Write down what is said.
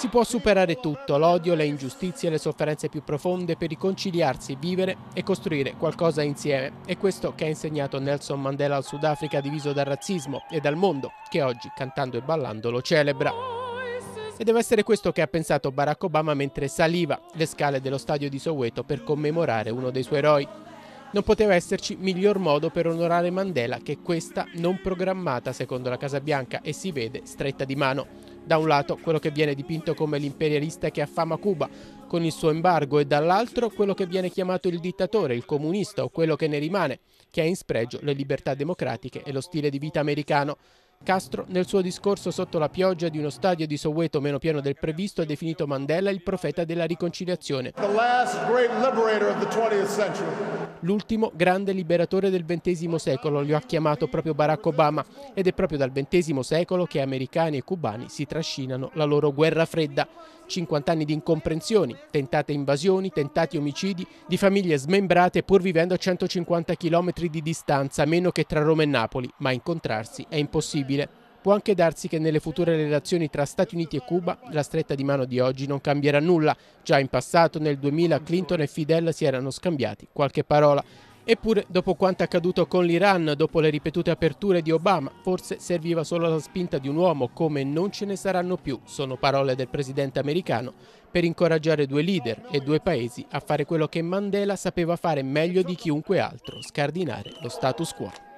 Si può superare tutto, l'odio, le ingiustizie, le sofferenze più profonde per riconciliarsi, vivere e costruire qualcosa insieme. È questo che ha insegnato Nelson Mandela al Sudafrica diviso dal razzismo e dal mondo, che oggi cantando e ballando lo celebra. E deve essere questo che ha pensato Barack Obama mentre saliva le scale dello stadio di Soweto per commemorare uno dei suoi eroi. Non poteva esserci miglior modo per onorare Mandela che questa non programmata secondo la Casa Bianca e si vede stretta di mano da un lato quello che viene dipinto come l'imperialista che affama Cuba con il suo embargo e dall'altro quello che viene chiamato il dittatore, il comunista o quello che ne rimane, che ha in spregio le libertà democratiche e lo stile di vita americano. Castro, nel suo discorso sotto la pioggia di uno stadio di Soweto meno pieno del previsto, ha definito Mandela il profeta della riconciliazione. L'ultimo grande liberatore del XX secolo, lo ha chiamato proprio Barack Obama, ed è proprio dal XX secolo che americani e cubani si trascinano la loro guerra fredda. 50 anni di incomprensioni, tentate invasioni, tentati omicidi, di famiglie smembrate pur vivendo a 150 km di distanza, meno che tra Roma e Napoli, ma incontrarsi è impossibile possibile, può anche darsi che nelle future relazioni tra Stati Uniti e Cuba la stretta di mano di oggi non cambierà nulla. Già in passato, nel 2000, Clinton e Fidel si erano scambiati qualche parola. Eppure, dopo quanto accaduto con l'Iran, dopo le ripetute aperture di Obama, forse serviva solo la spinta di un uomo come non ce ne saranno più, sono parole del presidente americano, per incoraggiare due leader e due paesi a fare quello che Mandela sapeva fare meglio di chiunque altro, scardinare lo status quo.